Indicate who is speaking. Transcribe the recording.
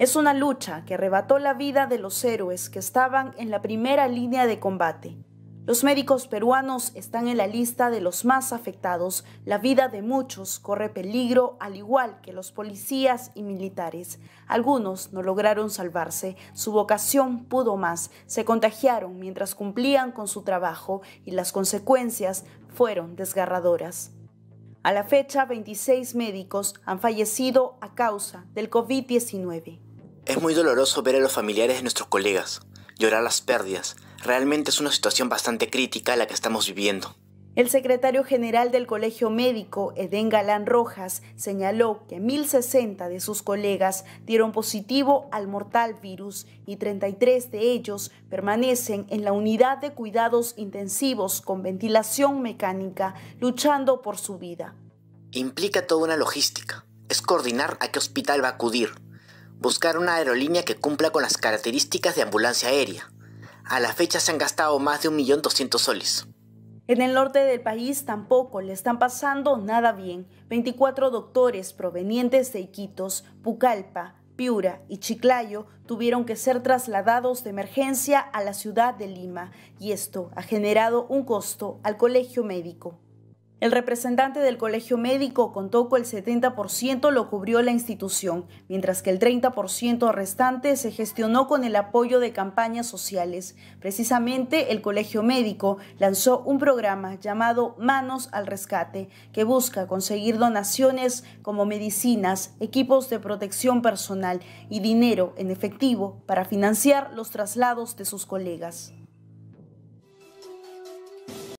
Speaker 1: Es una lucha que arrebató la vida de los héroes que estaban en la primera línea de combate. Los médicos peruanos están en la lista de los más afectados. La vida de muchos corre peligro, al igual que los policías y militares. Algunos no lograron salvarse, su vocación pudo más, se contagiaron mientras cumplían con su trabajo y las consecuencias fueron desgarradoras. A la fecha, 26 médicos han fallecido a causa del COVID-19.
Speaker 2: Es muy doloroso ver a los familiares de nuestros colegas, llorar las pérdidas. Realmente es una situación bastante crítica la que estamos viviendo.
Speaker 1: El secretario general del Colegio Médico, Edén Galán Rojas, señaló que 1.060 de sus colegas dieron positivo al mortal virus y 33 de ellos permanecen en la unidad de cuidados intensivos con ventilación mecánica, luchando por su vida.
Speaker 2: Implica toda una logística. Es coordinar a qué hospital va a acudir, buscar una aerolínea que cumpla con las características de ambulancia aérea. A la fecha se han gastado más de 1.200.000 soles.
Speaker 1: En el norte del país tampoco le están pasando nada bien. 24 doctores provenientes de Iquitos, Pucalpa, Piura y Chiclayo tuvieron que ser trasladados de emergencia a la ciudad de Lima y esto ha generado un costo al colegio médico. El representante del colegio médico contó que el 70% lo cubrió la institución, mientras que el 30% restante se gestionó con el apoyo de campañas sociales. Precisamente el colegio médico lanzó un programa llamado Manos al Rescate, que busca conseguir donaciones como medicinas, equipos de protección personal y dinero en efectivo para financiar los traslados de sus colegas.